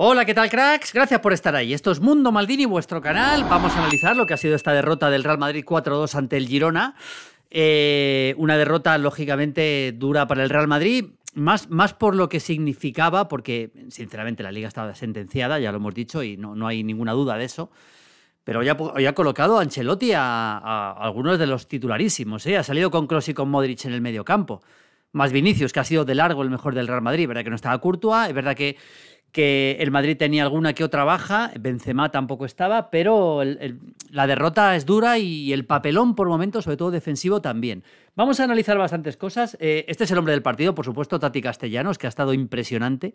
Hola, ¿qué tal cracks? Gracias por estar ahí. Esto es Mundo Maldini, vuestro canal. Vamos a analizar lo que ha sido esta derrota del Real Madrid 4-2 ante el Girona. Eh, una derrota lógicamente dura para el Real Madrid, más, más, por lo que significaba, porque sinceramente la liga estaba sentenciada, ya lo hemos dicho, y no, no hay ninguna duda de eso. Pero hoy ha, colocado a Ancelotti a, algunos de los titularísimos. ¿eh? Ha salido con Kroos y con Modric en el medio campo. Más Vinicius, que ha sido de largo el mejor del Real Madrid. ¿Verdad que no estaba Courtois? Es verdad que que el Madrid tenía alguna que otra baja, Benzema tampoco estaba, pero la derrota es dura y el papelón por momentos, sobre todo defensivo, también. Vamos a analizar bastantes cosas. Eh, este es el hombre del partido, por supuesto, Tati Castellanos, que ha estado impresionante.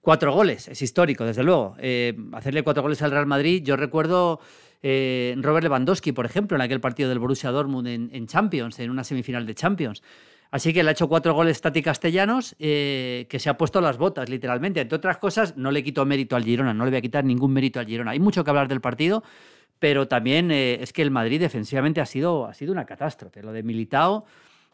Cuatro goles, es histórico, desde luego. Eh, hacerle cuatro goles al Real Madrid, yo recuerdo eh, Robert Lewandowski, por ejemplo, en aquel partido del Borussia Dortmund en Champions, en una semifinal de Champions. Así que le ha hecho cuatro goles Tati Castellanos, eh, que se ha puesto las botas, literalmente. Entre otras cosas, no le quito mérito al Girona, no le voy a quitar ningún mérito al Girona. Hay mucho que hablar del partido, pero también eh, es que el Madrid defensivamente ha sido, ha sido una catástrofe. Lo de Militao,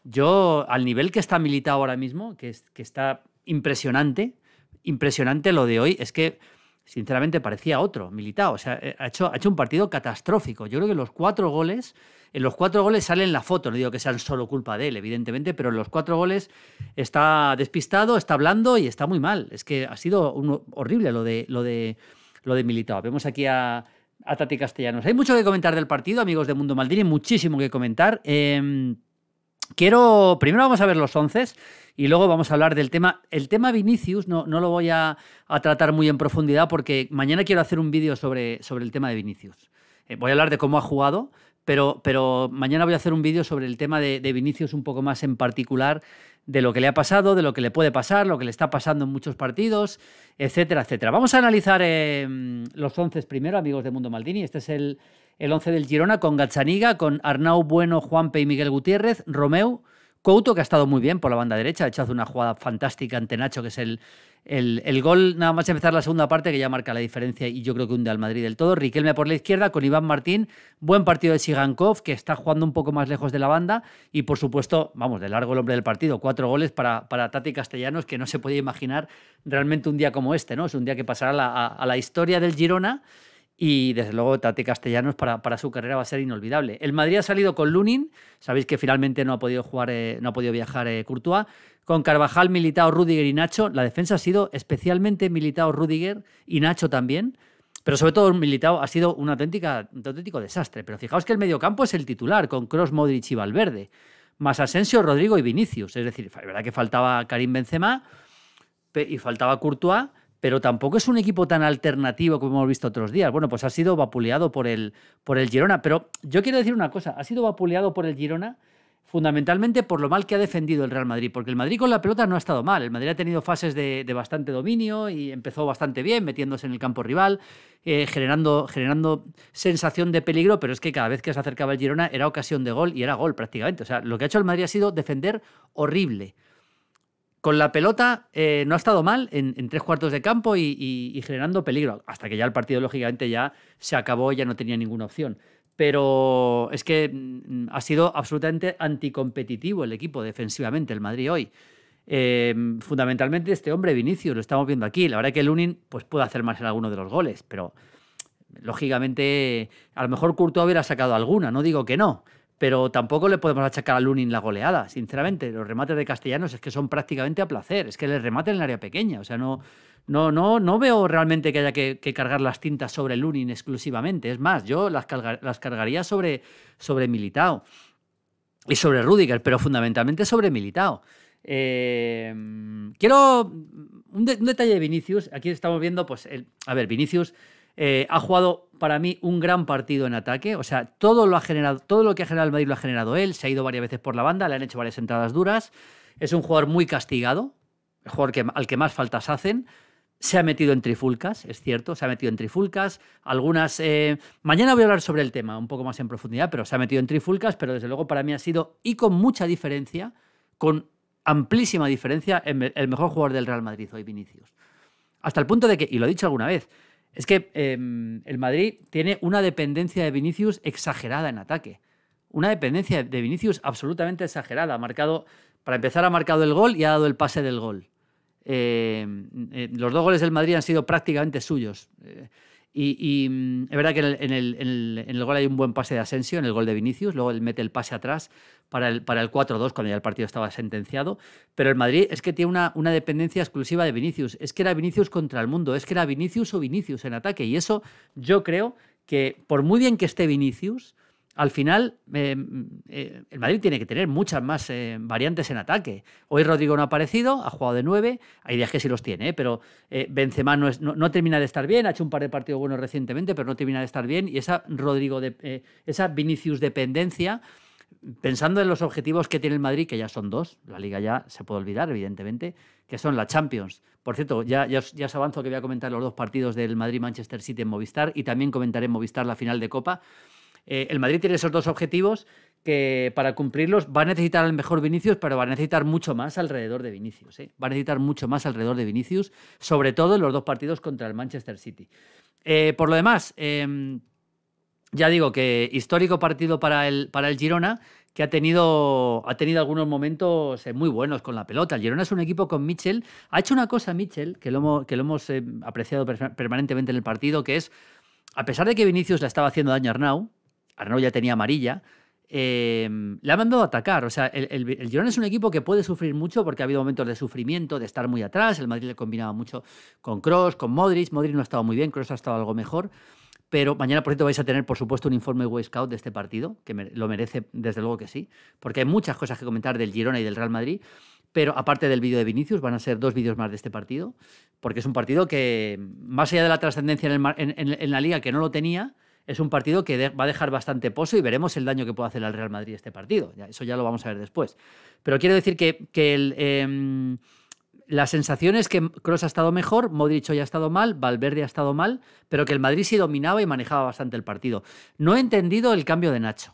yo, al nivel que está Militao ahora mismo, que, es, que está impresionante, impresionante lo de hoy, es que sinceramente parecía otro, Militao. O sea, eh, ha hecho, ha hecho un partido catastrófico. Yo creo que los cuatro goles en los cuatro goles sale en la foto, no digo que sean solo culpa de él, evidentemente, pero en los cuatro goles está despistado, está hablando y está muy mal. Es que ha sido un, horrible lo de, lo de, lo de Vemos aquí a, Tati Castellanos. Hay mucho que comentar del partido, amigos de Mundo Maldini, muchísimo que comentar. Em, quiero, primero vamos a ver los once y luego vamos a hablar del tema. El tema Vinicius no, no lo voy a, tratar muy en profundidad porque mañana quiero hacer un vídeo sobre, sobre el tema de Vinicius. Eh, voy a hablar de cómo ha jugado, pero, mañana voy a hacer un vídeo sobre el tema de, Vinicius un poco más en particular, de lo que le ha pasado, de lo que le puede pasar, lo que le está pasando en muchos partidos, etcétera, etcétera. Vamos a analizar em, los once primero, amigos de Mundo Maldini. Este es el, el once del Girona con Gazzaniga, con Arnau Bueno, Juanpe y Miguel Gutiérrez, Romeu, Couto, que ha estado muy bien por la banda derecha, ha hecho una jugada fantástica ante Nacho, que es el, el, gol, nada más empezar la segunda parte, que ya marca la diferencia y yo creo que hunde al Madrid del todo. Riquelme por la izquierda con Iván Martín. Buen partido de Sigankov, que está jugando un poco más lejos de la banda. Y por supuesto, vamos, de largo el hombre del partido. Cuatro goles para, para Tati Castellanos, que no se podía imaginar realmente un día como este, ¿no? Es un día que pasará a la historia del Girona y desde luego Tate Castellanos para, para, su carrera va a ser inolvidable. El Madrid ha salido con Lunin, sabéis que finalmente no ha podido jugar, eh, no ha podido viajar eh, Courtois. Con Carvajal, Militao, Rudiger y Nacho. La defensa ha sido especialmente Militao, Rudiger y Nacho también. Pero sobre todo Militao ha sido auténtica, un auténtico desastre. Pero fijaos que el mediocampo es el titular, con Cross, Modric y Valverde. Más Asensio, Rodrigo y Vinicius. Es decir, es verdad que faltaba Karim Benzema y faltaba Courtois pero tampoco es un equipo tan alternativo como hemos visto otros días. Bueno, pues ha sido vapuleado por el, por el Girona, pero yo quiero decir una cosa, ha sido vapuleado por el Girona fundamentalmente por lo mal que ha defendido el Real Madrid, porque el Madrid con la pelota no ha estado mal, el Madrid ha tenido fases de, bastante dominio y empezó bastante bien, metiéndose en el campo rival, eh, generando, generando sensación de peligro, pero es que cada vez que se acercaba el Girona era ocasión de gol y era gol prácticamente, o sea, lo que ha hecho el Madrid ha sido defender horrible. Con la pelota eh, no ha estado mal en, tres cuartos de campo y, generando peligro, hasta que ya el partido lógicamente ya se acabó, y ya no tenía ninguna opción. Pero es que mm, ha sido absolutamente anticompetitivo el equipo defensivamente, el Madrid hoy. Em, fundamentalmente este hombre, Vinicius, lo estamos viendo aquí. La verdad es que el pues, puede hacer más en alguno de los goles, pero lógicamente a lo mejor Courtois hubiera sacado alguna, no digo que no, pero tampoco le podemos achacar a Lunin la goleada, sinceramente. Los remates de Castellanos es que son prácticamente a placer, es que le remate en el área pequeña, o sea, no, no, no, no veo realmente que haya que, cargar las tintas sobre Lunin exclusivamente. Es más, yo las, las cargaría sobre, sobre Militao y sobre Rudiger, pero fundamentalmente sobre Militao. Em, quiero un, un, detalle de Vinicius. Aquí estamos viendo, pues, el, a ver, Vinicius eh, ha jugado para mí un gran partido en ataque. O sea, todo lo, ha generado, todo lo que ha generado el Madrid lo ha generado él. Se ha ido varias veces por la banda, le han hecho varias entradas duras. Es un jugador muy castigado, el jugador que, al que más faltas hacen. Se ha metido en trifulcas, es cierto, se ha metido en trifulcas. Algunas. Eh, mañana voy a hablar sobre el tema un poco más en profundidad, pero se ha metido en trifulcas, pero desde luego para mí ha sido, y con mucha diferencia, con amplísima diferencia, el mejor jugador del Real Madrid hoy, Vinicius. Hasta el punto de que, y lo he dicho alguna vez, es que em, el Madrid tiene una dependencia de Vinicius exagerada en ataque. Una dependencia de Vinicius absolutamente exagerada. marcado, para empezar, ha marcado el gol y ha dado el pase del gol. Em, eh, los dos goles del Madrid han sido prácticamente suyos. Eh, y, mm, es verdad que en el, en, gol hay un buen pase de Asensio, en el gol de Vinicius, luego él mete el pase atrás para el, para 4-2 cuando ya el partido estaba sentenciado, pero el Madrid es que tiene una, dependencia exclusiva de Vinicius, es que era Vinicius contra el mundo, es que era Vinicius o Vinicius en ataque, y eso yo creo que por muy bien que esté Vinicius, al final eh, eh, el Madrid tiene que tener muchas más eh, variantes en ataque. Hoy Rodrigo no ha aparecido, ha jugado de nueve, hay días que sí los tiene, pero Benzema no, no, termina de estar bien, ha hecho un par de partidos buenos recientemente, pero no termina de estar bien y esa Rodrigo esa Vinicius dependencia pensando en los objetivos que tiene el Madrid, que ya son dos, la liga ya se puede olvidar, evidentemente, que son la Champions. Por cierto, ya, ya, ya os avanzo que voy a comentar los dos partidos del Madrid-Manchester City en Movistar y también comentaré en Movistar la final de Copa. Eh, el Madrid tiene esos dos objetivos que para cumplirlos va a necesitar al mejor Vinicius, pero va a necesitar mucho más alrededor de Vinicius. ¿eh? Va a necesitar mucho más alrededor de Vinicius, sobre todo en los dos partidos contra el Manchester City. Eh, por lo demás, em, ya digo que histórico partido para el, para el Girona, que ha tenido, ha tenido algunos momentos muy buenos con la pelota. El Girona es un equipo con Mitchell. Ha hecho una cosa Michel, que lo hemos, que lo hemos apreciado permanentemente en el partido, que es, a pesar de que Vinicius la estaba haciendo daño a Arnau, Arnaud ya tenía amarilla, eh, le ha mandado a atacar. O sea, el, Girón Girona es un equipo que puede sufrir mucho porque ha habido momentos de sufrimiento, de estar muy atrás. El Madrid le combinaba mucho con Cross, con Modric. Modric no ha estado muy bien, Cross ha estado algo mejor. Pero mañana, por cierto, vais a tener, por supuesto, un informe Way Scout de este partido, que lo merece, desde luego que sí, porque hay muchas cosas que comentar del Girona y del Real Madrid. Pero aparte del vídeo de Vinicius, van a ser dos vídeos más de este partido, porque es un partido que, más allá de la trascendencia en la liga, que no lo tenía, es un partido que va a dejar bastante pozo y veremos el daño que puede hacer al Real Madrid este partido. Eso ya lo vamos a ver después. Pero quiero decir que, la sensación es que em, Cross ha estado mejor, Modric hoy ha estado mal, Valverde ha estado mal, pero que el Madrid sí dominaba y manejaba bastante el partido. No he entendido el cambio de Nacho.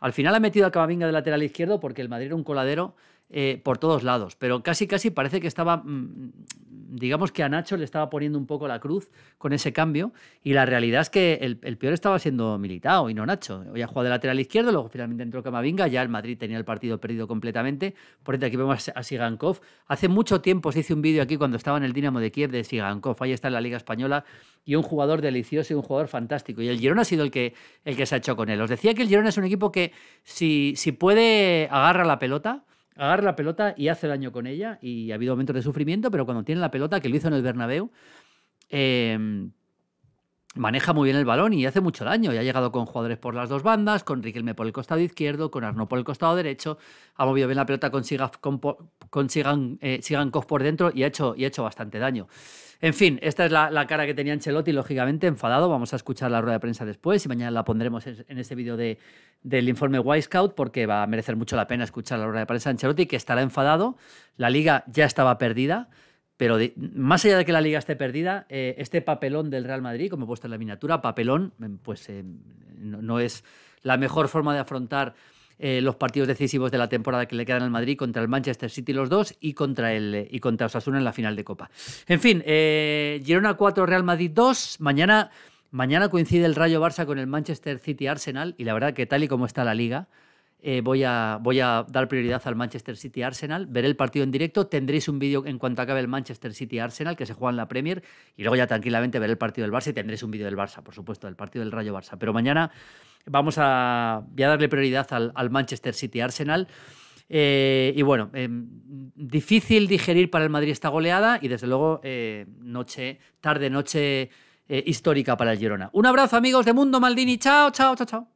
Al final ha metido a Camavinga de lateral izquierdo porque el Madrid era un coladero eh, por todos lados, pero casi casi parece que estaba mm, digamos que a Nacho le estaba poniendo un poco la cruz con ese cambio y la realidad es que el, peor estaba siendo Militao y no Nacho. Hoy ha jugado de lateral izquierdo, luego finalmente entró Camavinga, ya el Madrid tenía el partido perdido completamente. Por ejemplo, aquí vemos a Sigankov. Hace mucho tiempo se hizo un vídeo aquí cuando estaba en el Dinamo de Kiev de Sigankov, ahí está en la Liga Española y un jugador delicioso y un jugador fantástico. Y el Girona ha sido el que, el que se ha hecho con él. Os decía que el Girona es un equipo que si, si puede agarra la pelota, agarra la pelota y hace daño con ella. Y ha habido momentos de sufrimiento, pero cuando tiene la pelota, que lo hizo en el Bernabéu, eh, maneja muy bien el balón y hace mucho daño. Y ha llegado con jugadores por las dos bandas, con Riquelme por el costado izquierdo, con Arnaud por el costado derecho. Ha movido bien la pelota con, consigan con, Sigan, eh, por dentro y ha, hecho, y ha hecho bastante daño. En fin, esta es la, cara que tenía Ancelotti, lógicamente enfadado. Vamos a escuchar la rueda de prensa después y mañana la pondremos en, en este vídeo de, del informe Scout porque va a merecer mucho la pena escuchar la rueda de prensa de Ancelotti, que estará enfadado. La liga ya estaba perdida. Pero más allá de que la liga esté perdida, eh, este papelón del Real Madrid, como he puesto en la miniatura, papelón, em, pues em, no, es la mejor forma de afrontar eh, los partidos decisivos de la temporada que le quedan al Madrid contra el Manchester City los dos y contra, el, eh, y contra Osasuna en la final de Copa. En fin, Girona 4, Real Madrid 2. Mañana, mañana coincide el Rayo Barça con el Manchester City Arsenal y la verdad que tal y como está la liga, eh, voy, a, voy a dar prioridad al Manchester City Arsenal. Veré el partido en directo. Tendréis un vídeo en cuanto acabe el Manchester City Arsenal, que se juega en la Premier. Y luego ya tranquilamente veré el partido del Barça y tendréis un vídeo del Barça, por supuesto, del partido del Rayo Barça. Pero mañana vamos a, voy a darle prioridad al, Manchester City Arsenal. Eh, y bueno, em, difícil digerir para el Madrid esta goleada y desde luego eh, noche, tarde, noche histórica para el Girona. Un abrazo amigos de Mundo Maldini. Chao, chao, chao, chao.